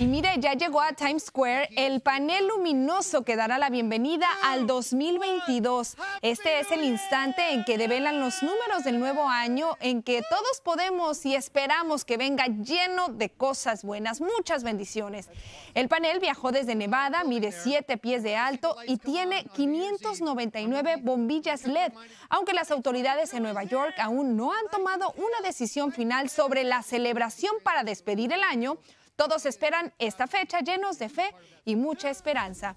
Y mire, ya llegó a Times Square el panel luminoso que dará la bienvenida al 2022. Este es el instante en que develan los números del nuevo año, en que todos podemos y esperamos que venga lleno de cosas buenas, muchas bendiciones. El panel viajó desde Nevada, mide 7 pies de alto y tiene 599 bombillas LED, aunque las autoridades en Nueva York aún no han tomado una decisión final sobre la celebración para despedir el año. Todos esperan esta fecha llenos de fe y mucha esperanza.